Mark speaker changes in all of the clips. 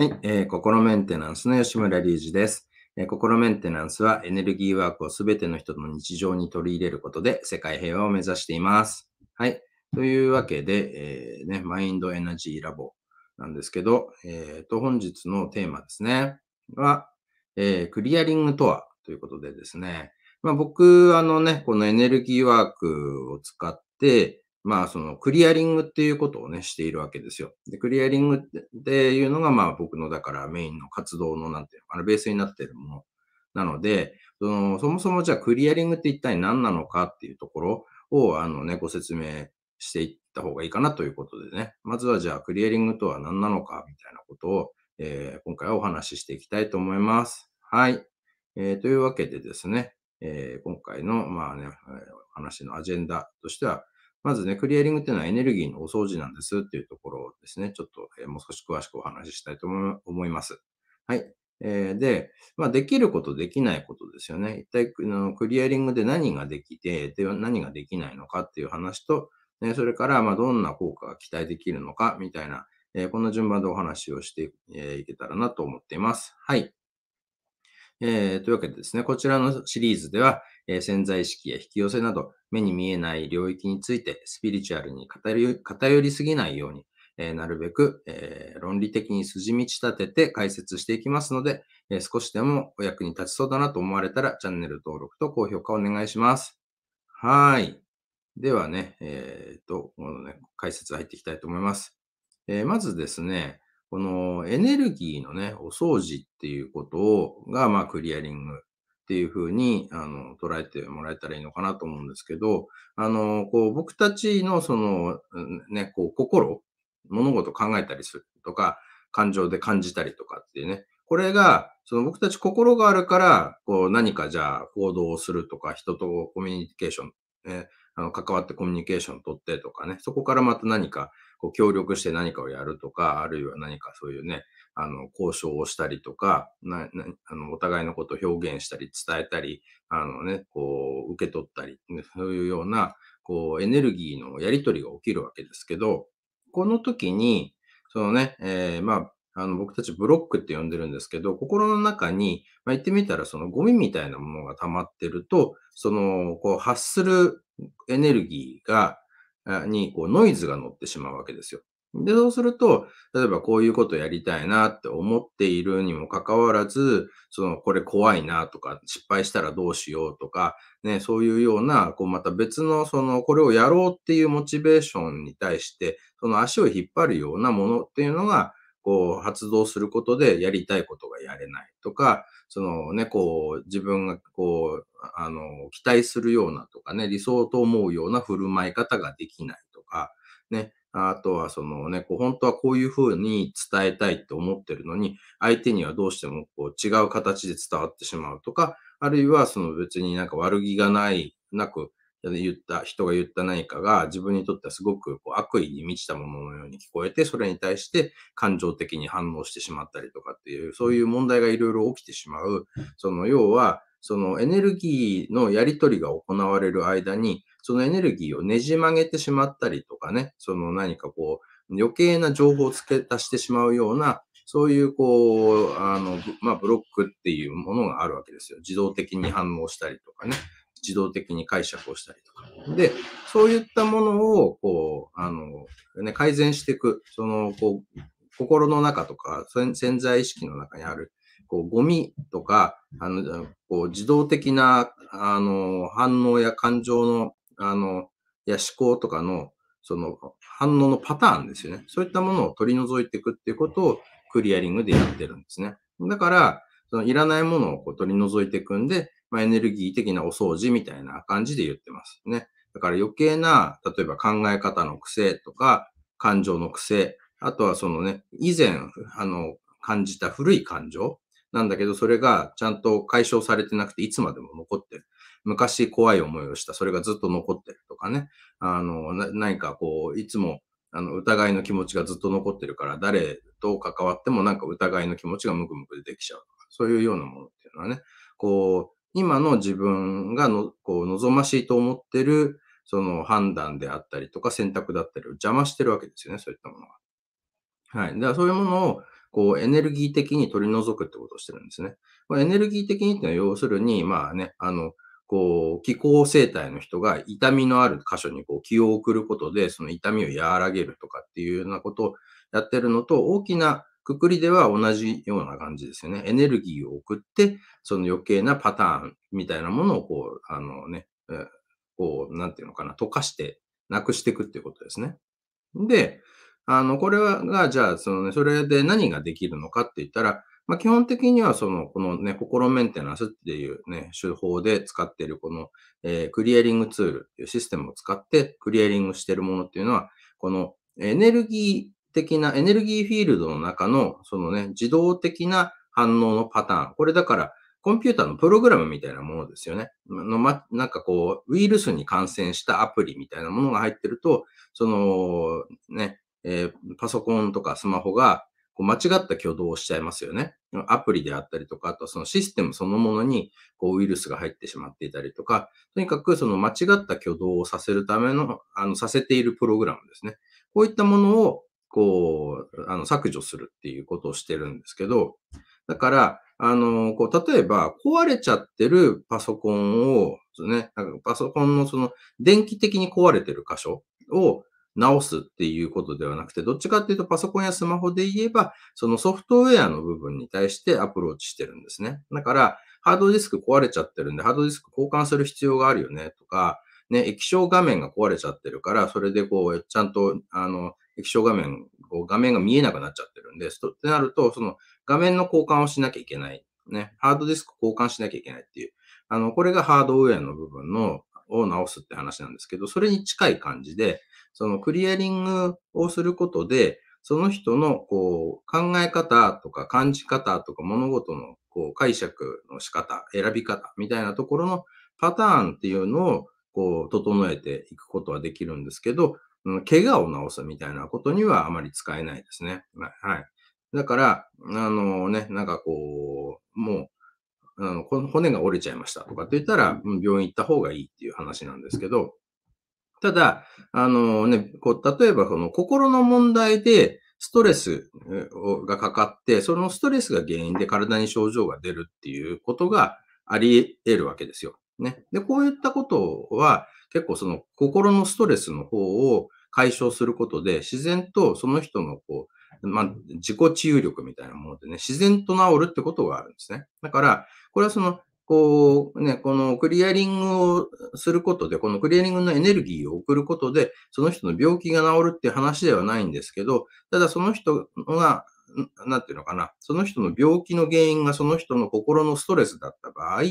Speaker 1: はい、えー、心メンテナンスの吉村隆二です、えー、心メンテナンスはエネルギーワークをすべての人の日常に取り入れることで世界平和を目指しています。はい。というわけで、えー、ね、マインドエナジーラボなんですけど、えっ、ー、と、本日のテーマですね、は、えクリアリングとはということでですね、まあ、僕、あのね、このエネルギーワークを使って、まあ、そのクリアリングっていうことをね、しているわけですよ。で、クリアリングっていうのが、まあ僕のだからメインの活動のなんていうのかな、ベースになっているものなので、そのそもそもじゃあクリアリングって一体何なのかっていうところを、あのね、ご説明していった方がいいかなということでね、まずはじゃあクリアリングとは何なのかみたいなことを、えー、今回はお話ししていきたいと思います。はい。えー、というわけでですね、えー、今回の、まあね、話のアジェンダとしては、まずね、クリアリングっていうのはエネルギーのお掃除なんですっていうところですね、ちょっと、えー、もう少し詳しくお話ししたいと思います。はい。えー、で、まあ、できること、できないことですよね。一体のクリアリングで何ができてで、何ができないのかっていう話と、ね、それから、まあ、どんな効果が期待できるのかみたいな、えー、こんな順番でお話をして、えー、いけたらなと思っています。はい。えー、というわけでですね、こちらのシリーズでは、えー、潜在意識や引き寄せなど、目に見えない領域についてスピリチュアルに偏りすぎないように、えー、なるべく、えー、論理的に筋道立てて解説していきますので、えー、少しでもお役に立ちそうだなと思われたら、チャンネル登録と高評価お願いします。はい。ではね、えっと、このね、解説入っていきたいと思います。えまずですね、このエネルギーのね、お掃除っていうことをが、まあ、クリアリングっていうふうに、あの、捉えてもらえたらいいのかなと思うんですけど、あの、こう、僕たちの、その、ね、こう、心、物事考えたりするとか、感情で感じたりとかっていうね、これが、その僕たち心があるから、こう、何かじゃあ行動をするとか、人とコミュニケーション、ね、あの関わってコミュニケーション取ってとかね、そこからまた何かこう協力して何かをやるとか、あるいは何かそういうね、あの、交渉をしたりとか、な、な、あの、お互いのことを表現したり、伝えたり、あのね、こう、受け取ったり、そういうような、こう、エネルギーのやりとりが起きるわけですけど、この時に、そのね、えー、まあ、あの、僕たちブロックって呼んでるんですけど、心の中に、まあ、言ってみたら、そのゴミみたいなものが溜まってると、その、こう、発するエネルギーが、にこうノイズが乗ってしまうわけですよ。で、そうすると、例えばこういうことやりたいなって思っているにもかかわらず、その、これ怖いなとか、失敗したらどうしようとか、ね、そういうような、こう、また別の、その、これをやろうっていうモチベーションに対して、その足を引っ張るようなものっていうのが、こう、発動することでやりたいことがやれないとか、そのね、こう、自分がこう、あの、期待するようなとかね、理想と思うような振る舞い方ができないとか、ね、あとはそのね、こう本当はこういうふうに伝えたいって思ってるのに、相手にはどうしてもこう違う形で伝わってしまうとか、あるいはその別になんか悪気がない、なく、言った、人が言った何かが自分にとってはすごくこう悪意に満ちたもののように聞こえて、それに対して感情的に反応してしまったりとかっていう、そういう問題がいろいろ起きてしまう。その要は、そのエネルギーのやり取りが行われる間に、そのエネルギーをねじ曲げてしまったりとかね、その何かこう、余計な情報を付け足してしまうような、そういう、こう、あの、まあ、ブロックっていうものがあるわけですよ。自動的に反応したりとかね。自動的に解釈をしたりとか。で、そういったものを、こう、あの、ね、改善していく、その、こう、心の中とか、潜在意識の中にある、こう、ゴミとか、あの、こう、自動的な、あの、反応や感情の、あの、や思考とかの、その、反応のパターンですよね。そういったものを取り除いていくっていうことを、クリアリングでやってるんですね。だから、そのいらないものをこう取り除いていくんで、まあ、エネルギー的なお掃除みたいな感じで言ってますね。だから余計な、例えば考え方の癖とか、感情の癖、あとはそのね、以前、あの、感じた古い感情なんだけど、それがちゃんと解消されてなくて、いつまでも残ってる。昔怖い思いをした、それがずっと残ってるとかね。あの、何かこう、いつも、あの、疑いの気持ちがずっと残ってるから、誰と関わってもなんか疑いの気持ちがムクムク出てきちゃうとか、そういうようなものっていうのはね、こう、今の自分がのこう望ましいと思ってる、その判断であったりとか選択だったりを邪魔してるわけですよね、そういったものは。はい。だからそういうものを、こう、エネルギー的に取り除くってことをしてるんですね。まあ、エネルギー的にってのは、要するに、まあね、あの、こう、気候生態の人が痛みのある箇所にこう気を送ることで、その痛みを和らげるとかっていうようなことをやってるのと、大きなくくりでは同じような感じですよね。エネルギーを送って、その余計なパターンみたいなものをこう、あのね、こう、なんていうのかな、溶かして、なくしていくっていうことですね。で、あの、これが、じゃあ、そのね、それで何ができるのかって言ったら、まあ、基本的には、その、このね、心メンテナンスっていうね、手法で使っている、この、えー、クリエリングツールっていうシステムを使って、クリエリングしているものっていうのは、このエネルギー、的なエネルギーフィールドの中の、そのね、自動的な反応のパターン。これだから、コンピューターのプログラムみたいなものですよね。のま、なんかこう、ウイルスに感染したアプリみたいなものが入ってると、その、ね、えー、パソコンとかスマホがこう間違った挙動をしちゃいますよね。アプリであったりとか、あとそのシステムそのものにこうウイルスが入ってしまっていたりとか、とにかくその間違った挙動をさせるための、あの、させているプログラムですね。こういったものをこう、あの、削除するっていうことをしてるんですけど、だから、あの、こう、例えば、壊れちゃってるパソコンを、ね、パソコンのその、電気的に壊れてる箇所を直すっていうことではなくて、どっちかっていうと、パソコンやスマホで言えば、そのソフトウェアの部分に対してアプローチしてるんですね。だから、ハードディスク壊れちゃってるんで、ハードディスク交換する必要があるよね、とか、ね、液晶画面が壊れちゃってるから、それでこう、ちゃんと、あの、液晶画面、こう画面が見えなくなっちゃってるんです。とってなると、その画面の交換をしなきゃいけない。ね、ハードディスク交換しなきゃいけないっていう。あの、これがハードウェアの部分のを直すって話なんですけど、それに近い感じで、そのクリアリングをすることで、その人のこう考え方とか感じ方とか物事のこう解釈の仕方、選び方みたいなところのパターンっていうのをこう整えていくことはできるんですけど、怪我を治すみたいなことにはあまり使えないですね。はい。だから、あのね、なんかこう、もう、あの骨が折れちゃいましたとかって言ったら、病院行った方がいいっていう話なんですけど、ただ、あのね、こう、例えばこの心の問題で、ストレスがかかって、そのストレスが原因で体に症状が出るっていうことがあり得るわけですよ。ね。で、こういったことは、結構その心のストレスの方を解消することで、自然とその人のこう、まあ、自己治癒力みたいなものでね、自然と治るってことがあるんですね。だから、これはその、こうね、このクリアリングをすることで、このクリアリングのエネルギーを送ることで、その人の病気が治るっていう話ではないんですけど、ただその人が、なんていうのかな、その人の病気の原因がその人の心のストレスだった場合、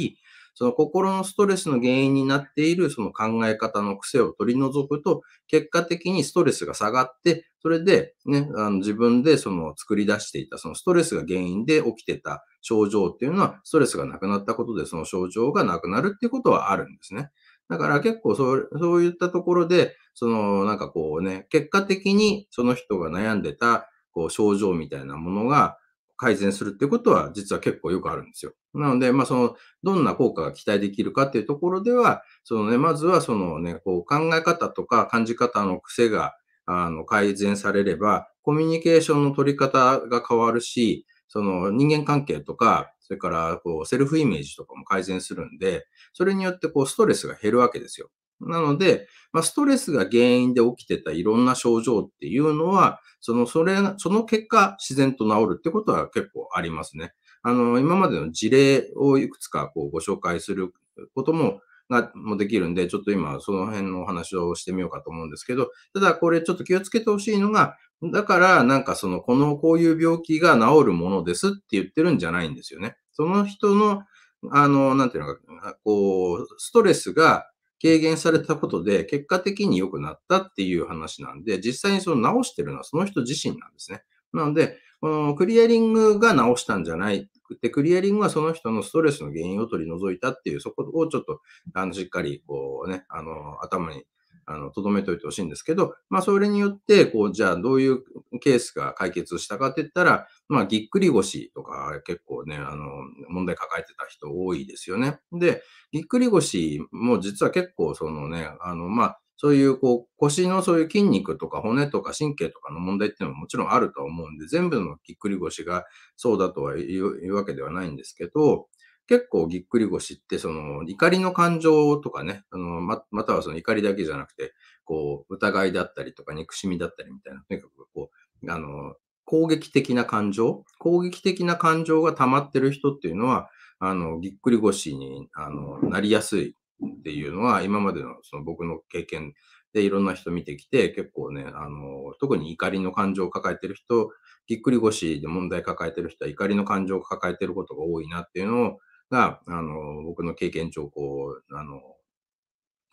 Speaker 1: その心のストレスの原因になっているその考え方の癖を取り除くと、結果的にストレスが下がって、それで、ね、あの自分でその作り出していた、そのストレスが原因で起きてた症状っていうのは、ストレスがなくなったことでその症状がなくなるっていうことはあるんですね。だから結構そうそういったところで、そのなんかこうね、結果的にその人が悩んでたこう症状みたいなものが、改善するっていうことは実は結構よくあるんですよ。なので、まあその、どんな効果が期待できるかっていうところでは、そのね、まずはそのね、こう考え方とか感じ方の癖が、あの、改善されれば、コミュニケーションの取り方が変わるし、その人間関係とか、それからこうセルフイメージとかも改善するんで、それによってこうストレスが減るわけですよ。なので、まあ、ストレスが原因で起きてたいろんな症状っていうのは、その、それ、その結果、自然と治るってことは結構ありますね。あの、今までの事例をいくつかこうご紹介することも、が、もできるんで、ちょっと今その辺のお話をしてみようかと思うんですけど、ただこれちょっと気をつけてほしいのが、だからなんかその、この、こういう病気が治るものですって言ってるんじゃないんですよね。その人の、あの、なんていうのか、こう、ストレスが軽減されたことで、結果的に良くなったっていう話なんで、実際にその直してるのはその人自身なんですね。なので、このクリアリングが直したんじゃないくて、クリアリングはその人のストレスの原因を取り除いたっていう、そこをちょっと、あの、しっかり、こうね、あの、頭にあの、とどめておいてほしいんですけど、まあ、それによって、こう、じゃあ、どういうケースが解決したかって言ったら、まあ、ぎっくり腰とか、結構ね、あの、問題抱えてた人多いですよね。で、ぎっくり腰も実は結構、そのね、あの、まあ、そういう、こう、腰のそういう筋肉とか骨とか神経とかの問題っていうのはもちろんあると思うんで、全部のぎっくり腰がそうだとは言うわけではないんですけど、結構ぎっくり腰って、その怒りの感情とかね、あのままたはその怒りだけじゃなくて、こう、疑いだったりとか憎しみだったりみたいな、とにかくこう、あの、攻撃的な感情、攻撃的な感情が溜まってる人っていうのは、あの、ぎっくり腰にあのなりやすいっていうのは、今までのその僕の経験でいろんな人見てきて、結構ね、あの、特に怒りの感情を抱えてる人、ぎっくり腰で問題抱えてる人は怒りの感情を抱えてることが多いなっていうのを、が、あの、僕の経験上、こう、あの、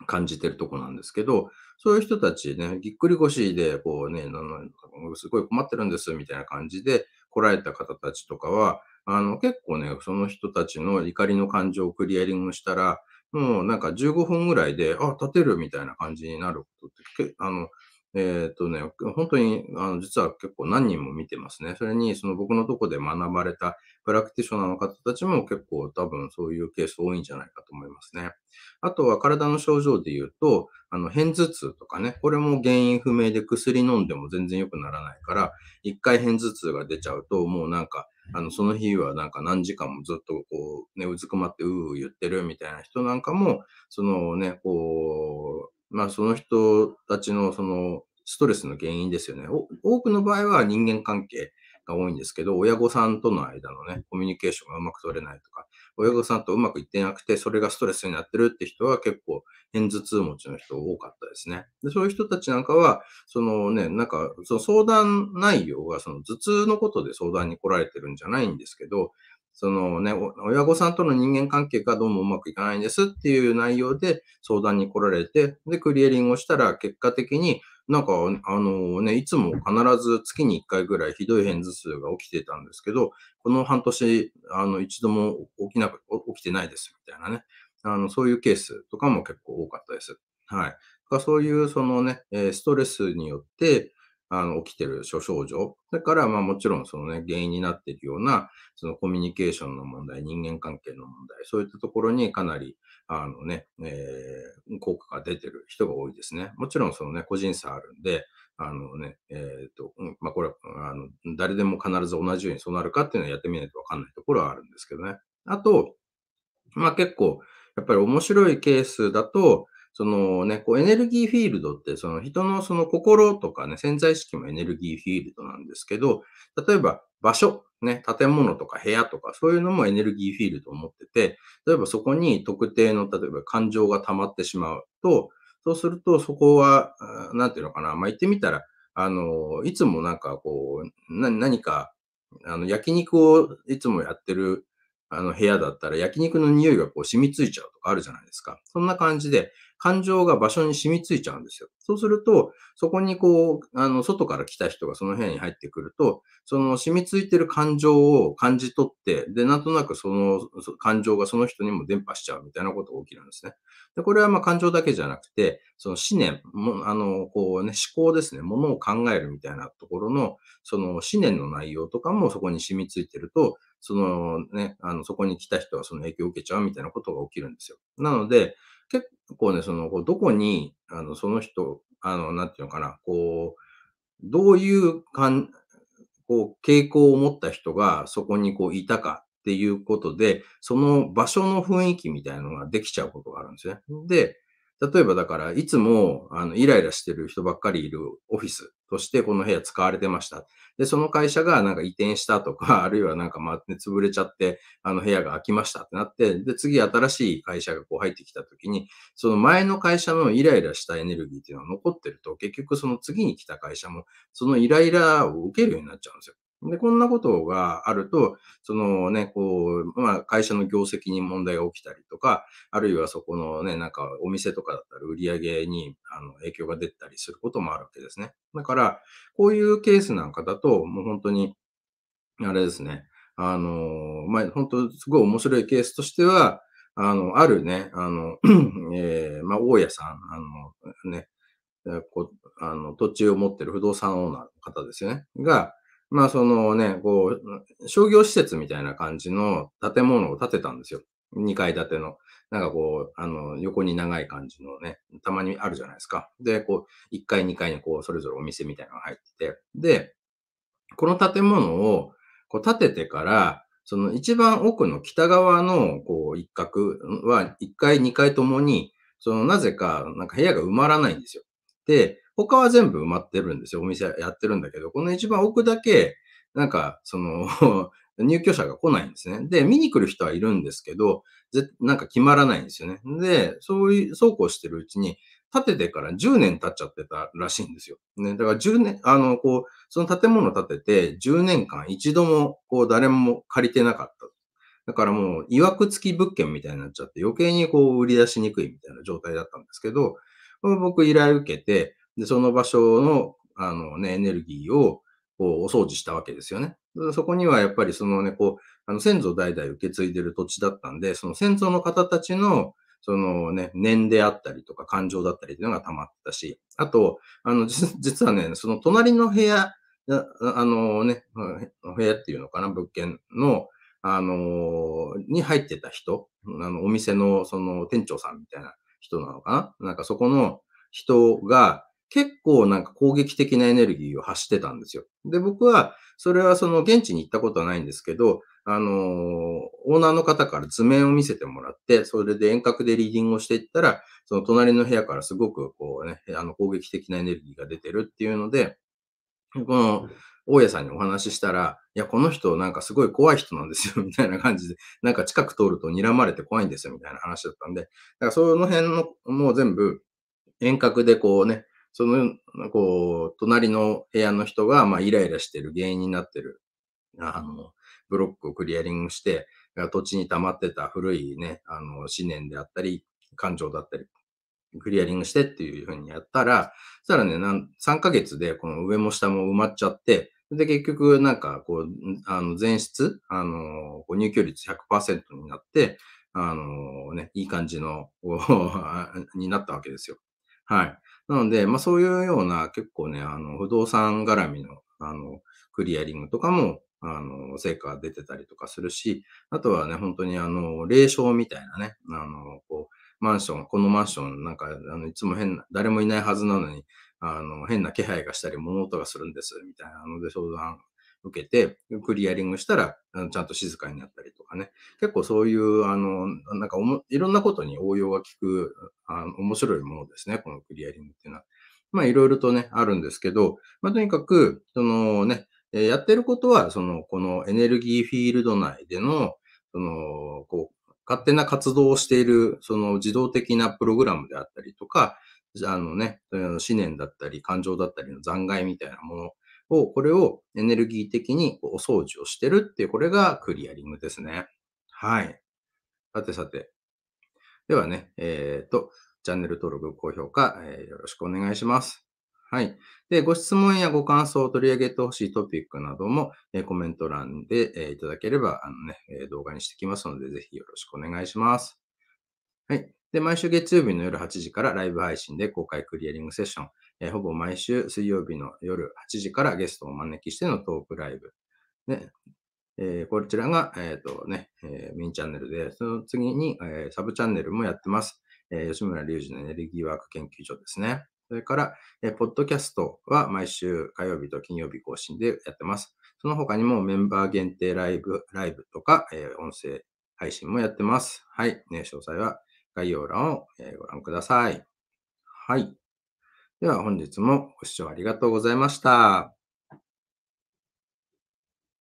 Speaker 1: 感じてるとこなんですけど、そういう人たちね、ぎっくり腰で、こうね、すごい困ってるんです、みたいな感じで来られた方たちとかは、あの、結構ね、その人たちの怒りの感情をクリアリングしたら、もうなんか15分ぐらいで、あ、立てるみたいな感じになることって、あの、えっ、とね、本当に、あの、実は結構何人も見てますね。それに、その僕のとこで学ばれたプラクティショナーの方たちも結構多分そういうケース多いんじゃないかと思いますね。あとは体の症状で言うと、あの、片頭痛とかね、これも原因不明で薬飲んでも全然良くならないから、一回片頭痛が出ちゃうと、もうなんか、あの、その日はなんか何時間もずっとこう、ね、うずくまってうう言ってるみたいな人なんかも、そのね、こう、まあその人たちのそのストレスの原因ですよね。多くの場合は人間関係が多いんですけど、親御さんとの間のね、コミュニケーションがうまく取れないとか、親御さんとうまくいってなくて、それがストレスになってるって人は結構、偏頭痛持ちの人多かったですね。でそういう人たちなんかは、そのね、なんか、その相談内容が、その頭痛のことで相談に来られてるんじゃないんですけど、そのね、親御さんとの人間関係がどうもうまくいかないんですっていう内容で相談に来られて、で、クリエリングをしたら結果的になんか、あのね、いつも必ず月に1回ぐらいひどい変頭痛が起きてたんですけど、この半年、あの、一度も起きなく、起きてないですみたいなね。あの、そういうケースとかも結構多かったです。はい。そういう、そのね、ストレスによって、あの、起きてる諸症状。だから、まあもちろんそのね、原因になっているような、そのコミュニケーションの問題、人間関係の問題、そういったところにかなり、あのね、えー、効果が出てる人が多いですね。もちろんそのね、個人差あるんで、あのね、えっ、ー、と、まあこれ、あの、誰でも必ず同じようにそうなるかっていうのはやってみないとわかんないところはあるんですけどね。あと、まあ結構、やっぱり面白いケースだと、そのね、こうエネルギーフィールドって、その人のその心とかね、潜在意識もエネルギーフィールドなんですけど、例えば場所、ね、建物とか部屋とかそういうのもエネルギーフィールドを持ってて、例えばそこに特定の、例えば感情が溜まってしまうと、そうするとそこは、なんていうのかな、まあ、言ってみたら、あの、いつもなんかこう、何か、あの、焼肉をいつもやってるあの部屋だったら焼肉の匂いがこう染みついちゃうとかあるじゃないですか。そんな感じで感情が場所に染みついちゃうんですよ。そうすると、そこにこう、あの、外から来た人がその部屋に入ってくると、その染みついてる感情を感じ取って、で、なんとなくその感情がその人にも伝播しちゃうみたいなことが起きるんですね。で、これはまあ感情だけじゃなくて、その思念、もあの、こうね、思考ですね、ものを考えるみたいなところの、その思念の内容とかもそこに染みついてると、そのね、あの、そこに来た人はその影響を受けちゃうみたいなことが起きるんですよ。なので、結構ね、その、どこに、あの、その人、あの、なんていうのかな、こう、どういうこう、傾向を持った人がそこにこういたかっていうことで、その場所の雰囲気みたいなのができちゃうことがあるんですね。で、例えばだから、いつも、あの、イライラしてる人ばっかりいるオフィスとしてこの部屋使われてました。で、その会社がなんか移転したとか、あるいはなんかま、潰れちゃって、あの部屋が空きましたってなって、で、次新しい会社がこう入ってきた時に、その前の会社のイライラしたエネルギーっていうのは残ってると、結局その次に来た会社も、そのイライラを受けるようになっちゃうんですよ。で、こんなことがあると、そのね、こう、まあ、会社の業績に問題が起きたりとか、あるいはそこのね、なんかお店とかだったら売り上げにあの影響が出たりすることもあるわけですね。だから、こういうケースなんかだと、もう本当に、あれですね、あの、まあ、本当すごい面白いケースとしては、あの、あるね、あの、えー、まあ、大家さん、あの、ね、こあの土地を持ってる不動産オーナーの方ですよね。が、まあそのね、こう、商業施設みたいな感じの建物を建てたんですよ。2階建ての。なんかこう、あの、横に長い感じのね、たまにあるじゃないですか。で、こう、1階、2階にこう、それぞれお店みたいなのが入ってて。で、この建物をこう建ててから、その一番奥の北側のこう一角は1階、2階ともに、そのなぜか、なんか部屋が埋まらないんですよ。で、他は全部埋まってるんですよ。お店やってるんだけど、この一番奥だけ、なんか、その 入居者が来ないんですね。で、見に来る人はいるんですけど、ぜなんか決まらないんですよね。で、そういう、そうこうしてるうちに、建ててから10年経っちゃってたらしいんですよ。ね、だから10年、あの、こう、その建物建てて10年間一度も、こう、誰も借りてなかった。だからもう、曰く付き物件みたいになっちゃって、余計にこう、売り出しにくいみたいな状態だったんですけど、僕依頼受けて、で、その場所の、あのね、エネルギーを、こう、お掃除したわけですよね。そこにはやっぱりそのね、こう、あの、先祖代々受け継いでる土地だったんで、その先祖の方たちの、そのね、念であったりとか感情だったりっていうのが溜まったし、あと、あの、実はね、その隣の部屋、あのね、部屋っていうのかな、物件の、あの、に入ってた人、あの、お店のその店長さんみたいな人なのかななんかそこの人が、結構なんか攻撃的なエネルギーを発してたんですよ。で、僕は、それはその現地に行ったことはないんですけど、あのオーナーの方から図面を見せてもらって、それで遠隔でリーディングをしていったら、その隣の部屋からすごくこうね、あの攻撃的なエネルギーが出てるっていうので、この、大家さんにお話ししたら、いや、この人なんかすごい怖い人なんですよ、みたいな感じで、なんか近く通ると睨まれて怖いんですよ、みたいな話だったんで、だからその辺の、もう全部、遠隔でこうね、その、こう、隣の部屋の人が、まあ、イライラしてる原因になってる、あの、ブロックをクリアリングして、土地に溜まってた古いね、あの、思念であったり、感情だったり、クリアリングしてっていうふうにやったら、そしたらね、な3ヶ月でこの上も下も埋まっちゃって、で、結局、なんか、こう、あの、前室、あの、入居率100%になって、あのね、いい感じの、になったわけですよ。はい。なので、まあそういうような結構ね、あの、不動産絡みの、あの、クリアリングとかも、あの、成果が出てたりとかするし、あとはね、本当にあの、霊障みたいなね、あの、こう、マンション、このマンションなんか、あの、いつも変な、誰もいないはずなのに、あの、変な気配がしたり、物音がするんです、みたいなので相談受けて、クリアリングしたら、ちゃんと静かになったりとかね。結構そういう、あの、なんかおも、いろんなことに応用が効く、あの、面白いものですね。このクリアリングっていうのは。まあ、いろいろとね、あるんですけど、まあ、とにかく、そのね、えやってることは、その、このエネルギーフィールド内での、その、こう、勝手な活動をしている、その自動的なプログラムであったりとか、あのね、思念だったり、感情だったりの残骸みたいなものを、これをエネルギー的にお掃除をしてるっていう、これがクリアリングですね。はい。さてさて。ではね、えっ、ー、と、チャンネル登録、高評価、えー、よろしくお願いします。はい。で、ご質問やご感想を取り上げてほしいトピックなども、えー、コメント欄で、えー、いただければ、あのね、え動画にしてきますので、ぜひよろしくお願いします。はい。で、毎週月曜日の夜8時からライブ配信で公開クリアリングセッション、えー、ほぼ毎週水曜日の夜8時からゲストをお招きしてのトークライブ。ねえー、こちらが、えっ、ー、とねえメインチャンネルで、その次に、えサブチャンネルもやってます。え吉村隆二のエネルギーワーク研究所ですね。それから、えポッドキャストは毎週火曜日と金曜日更新でやってます。その他にもメンバー限定ライブ、ライブとか、え音声配信もやってます。はい、ね、詳細は概要欄をご覧ください。はい。では本日もご視聴ありがとうございました。